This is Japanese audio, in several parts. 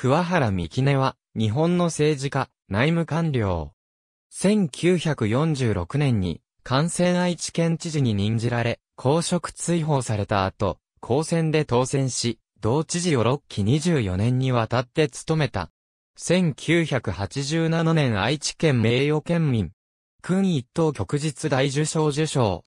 桑原美木根は、日本の政治家、内務官僚。1946年に、感染愛知県知事に任じられ、公職追放された後、公選で当選し、同知事を6期24年にわたって務めた。1987年愛知県名誉県民。君一等旭日大受賞受賞。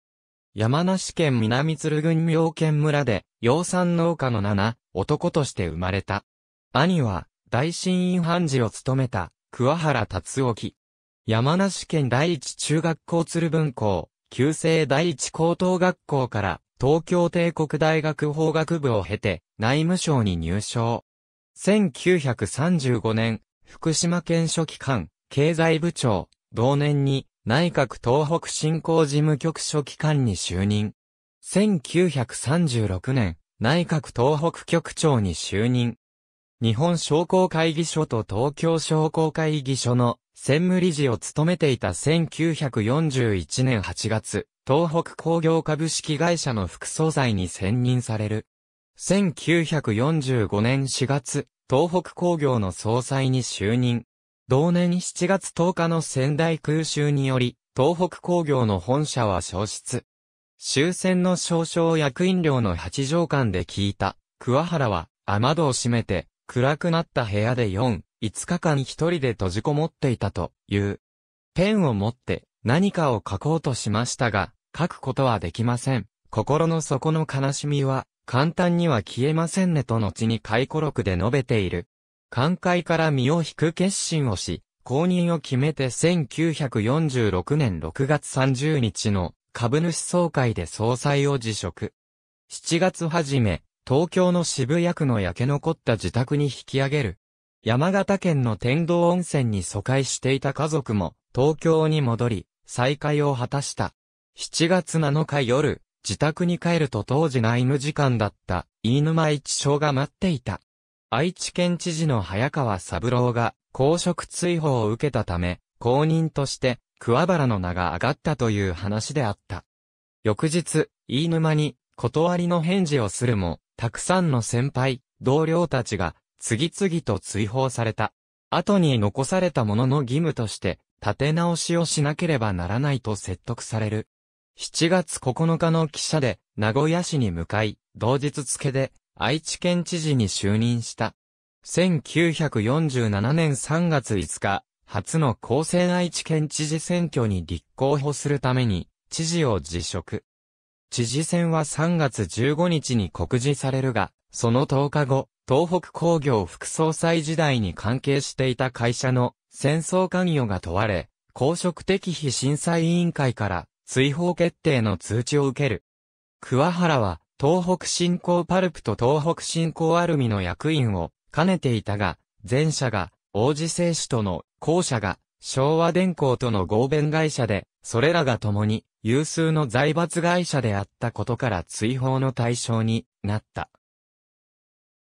山梨県南鶴郡妙見村で、養蚕農家の七、男として生まれた。兄は、大新院判事を務めた、桑原達沖。山梨県第一中学校鶴文校、旧制第一高等学校から、東京帝国大学法学部を経て、内務省に入省。1935年、福島県書記官、経済部長、同年に、内閣東北振興事務局書記官に就任。1936年、内閣東北局長に就任。日本商工会議所と東京商工会議所の専務理事を務めていた1941年8月、東北工業株式会社の副総裁に選任される。1945年4月、東北工業の総裁に就任。同年7月10日の仙台空襲により、東北工業の本社は消失。終戦の少々役員寮の八条間で聞いた、桑原は、雨戸を閉めて、暗くなった部屋で4、5日間一人で閉じこもっていたという。ペンを持って何かを書こうとしましたが、書くことはできません。心の底の悲しみは簡単には消えませんねと後に回顧録で述べている。寛解から身を引く決心をし、公認を決めて1946年6月30日の株主総会で総裁を辞職。7月初め、東京の渋谷区の焼け残った自宅に引き上げる。山形県の天道温泉に疎開していた家族も東京に戻り、再会を果たした。7月7日夜、自宅に帰ると当時内務時間だった飯沼一章が待っていた。愛知県知事の早川三郎が公職追放を受けたため、公認として桑原の名が上がったという話であった。翌日、飯沼に断りの返事をするも、たくさんの先輩、同僚たちが、次々と追放された。後に残されたものの義務として、立て直しをしなければならないと説得される。7月9日の記者で、名古屋市に向かい、同日付で、愛知県知事に就任した。1947年3月5日、初の公選愛知県知事選挙に立候補するために、知事を辞職。知事選は3月15日に告示されるが、その10日後、東北工業副総裁時代に関係していた会社の戦争関与が問われ、公職的非審査委員会から追放決定の通知を受ける。桑原は東北振興パルプと東北振興アルミの役員を兼ねていたが、前者が王子製紙との後者が昭和電工との合弁会社で、それらが共に有数の財閥会社であったことから追放の対象になった。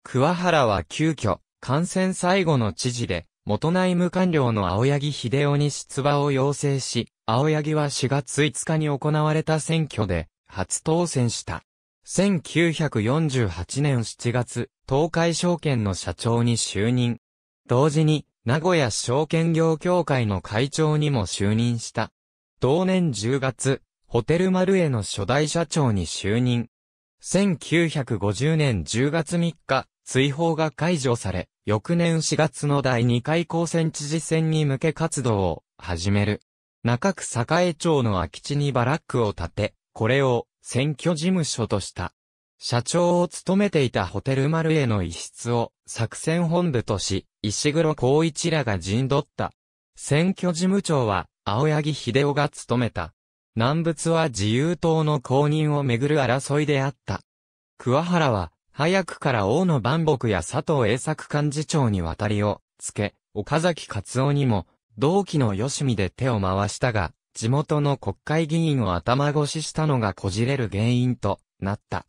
桑原は急遽、感染最後の知事で、元内務官僚の青柳秀夫に出馬を要請し、青柳は4月5日に行われた選挙で、初当選した。1948年7月、東海証券の社長に就任。同時に、名古屋証券業協会の会長にも就任した。同年10月、ホテルマルエの初代社長に就任。1950年10月3日、追放が解除され、翌年4月の第2回高専知事選に向け活動を始める。中区栄町の空き地にバラックを建て、これを選挙事務所とした。社長を務めていたホテルマルエの一室を作戦本部とし、石黒光一らが陣取った。選挙事務長は青柳秀夫が務めた。南仏は自由党の公認をめぐる争いであった。桑原は、早くから王の万木や佐藤栄作幹事長に渡りをつけ、岡崎勝夫にも、同期の吉見で手を回したが、地元の国会議員を頭越ししたのがこじれる原因となった。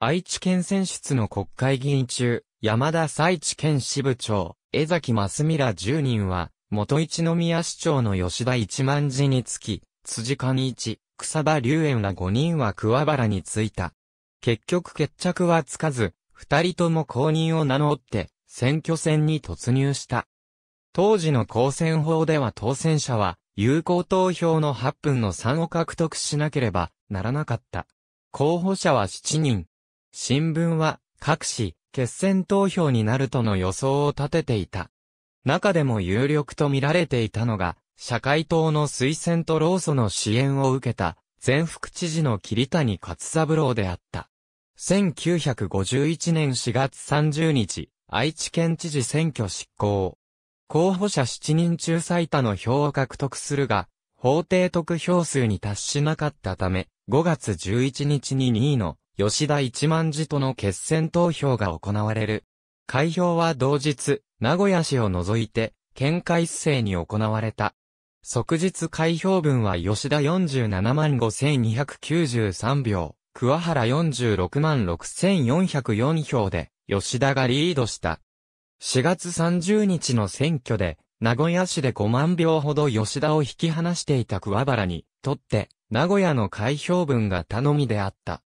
愛知県選出の国会議員中、山田最知県支部長、江崎増美ら10人は、元一宮市長の吉田一万字につき、辻上一、草場龍園ら5人は桑原についた。結局決着はつかず、二人とも公認を名乗って、選挙戦に突入した。当時の公選法では当選者は、有効投票の8分の3を獲得しなければならなかった。候補者は7人。新聞は、各紙、決選投票になるとの予想を立てていた。中でも有力と見られていたのが、社会党の推薦と労組の支援を受けた、前副知事の桐谷勝三郎であった。1951年4月30日、愛知県知事選挙執行。候補者7人中最多の票を獲得するが、法定得票数に達しなかったため、5月11日に2位の吉田一万字との決選投票が行われる。開票は同日、名古屋市を除いて、県会一斉に行われた。即日開票分は吉田47万5293票、桑原46万6404票で、吉田がリードした。4月30日の選挙で、名古屋市で5万票ほど吉田を引き離していた桑原に、とって、名古屋の開票分が頼みであった。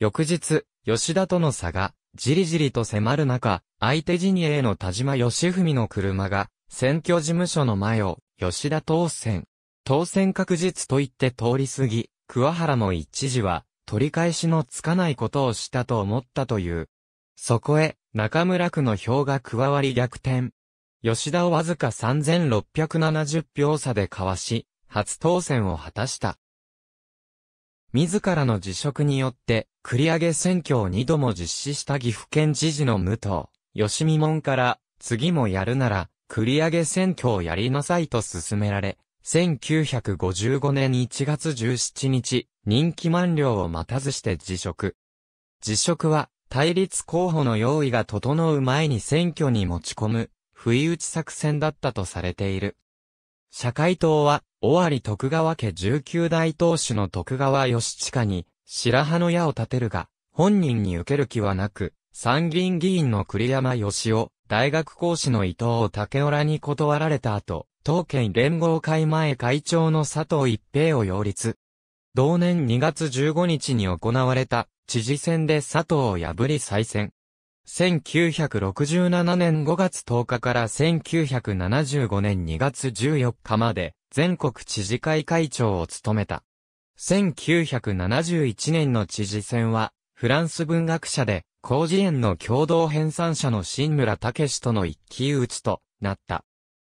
翌日、吉田との差が、じりじりと迫る中、相手陣営の田島義文の車が、選挙事務所の前を、吉田当選。当選確実と言って通り過ぎ、桑原も一時は、取り返しのつかないことをしたと思ったという。そこへ、中村区の票が加わり逆転。吉田をわずか3670票差でかわし、初当選を果たした。自らの辞職によって、繰り上げ選挙を二度も実施した岐阜県知事の武藤。吉見門から、次もやるなら、繰り上げ選挙をやりなさいと勧められ、1955年1月17日、任期満了を待たずして辞職。辞職は、対立候補の用意が整う前に選挙に持ち込む、不意打ち作戦だったとされている。社会党は、尾張徳川家19代当主の徳川義親に、白羽の矢を立てるが、本人に受ける気はなく、参議院議員の栗山義夫、大学講師の伊藤武雄らに断られた後、当県連合会前会長の佐藤一平を擁立。同年2月15日に行われた知事選で佐藤を破り再選。1967年5月10日から1975年2月14日まで全国知事会会長を務めた。1971年の知事選はフランス文学者で工事園の共同編纂者の新村武史との一騎打ちとなった。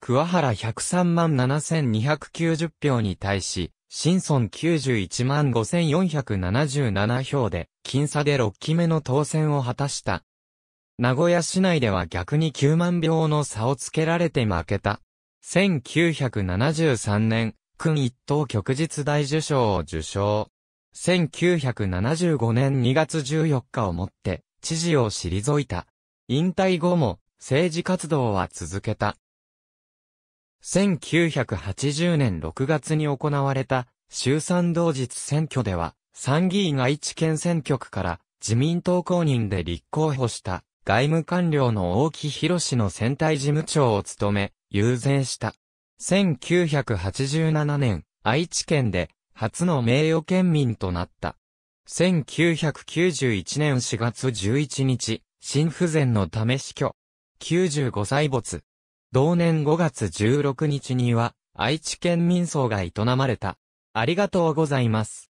桑原103万7290票に対し、新村91万5477票で、僅差で6期目の当選を果たした。名古屋市内では逆に9万票の差をつけられて負けた。1973年、君一等旭日大受賞を受賞。1975年2月14日をもって、知事を退いた。引退後も政治活動は続けた。1980年6月に行われた衆参同日選挙では参議院愛知県選挙区から自民党公認で立候補した外務官僚の大木博の選対事務長を務め、遊説した。1987年、愛知県で初の名誉県民となった。1991年4月11日、心不全のため死去。95歳没。同年5月16日には、愛知県民葬が営まれた。ありがとうございます。